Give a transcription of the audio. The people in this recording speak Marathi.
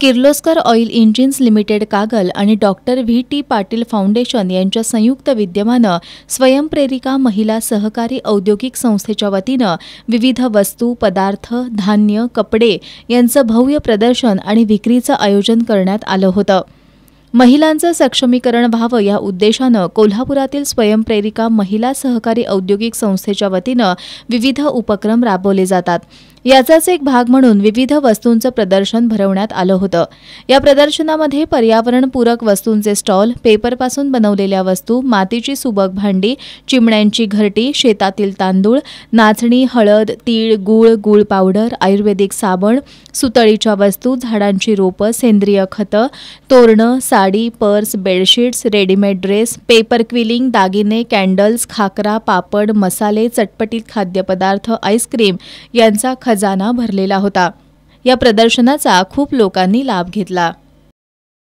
Kirloskar oil engines limited Kagal आणि doctor V T Patil foundation यांच्या संयुक्त विद्यमानं स्वयंप्रेरिका महिला सहकारी औद्योगिक संस्थेच्या वतीनं विविध वस्तू पदार्थ धान्य कपडे यांचं भव्य प्रदर्शन आणि विक्रीचं आयोजन करण्यात आलं होतं महिलांचं सक्षमीकरण व्हावं या उद्देशानं कोल्हापुरातील स्वयंप्रेरिका महिला सहकारी औद्योगिक संस्थेच्या वतीनं विविध उपक्रम राबवले जातात याचाच एक भाग म्हणून विविध वस्तूंचं प्रदर्शन भरवण्यात आलं होतं या प्रदर्शनामध्ये पर्यावरणपूरक वस्तूंचे स्टॉल पेपरपासून बनवलेल्या वस्तू मातीची सुबक भांडी चिमण्यांची घरटी शेतातील तांदूळ नाचणी हळद तीळ गूळ गूळ पावडर आयुर्वेदिक साबण सुतळीच्या वस्तू झाडांची रोपं सेंद्रिय खतं तोरणं sari purse bedsheets readymade dress paper quilling दागिने कॅन्डल्स खाकरा पापड मसाले चटपटीत खाद्यपदार्थ आईस्क्रीम यांचा जाना भरलेला होता या प्रदर्शनाचा खूप लोकांनी लाभ घेतला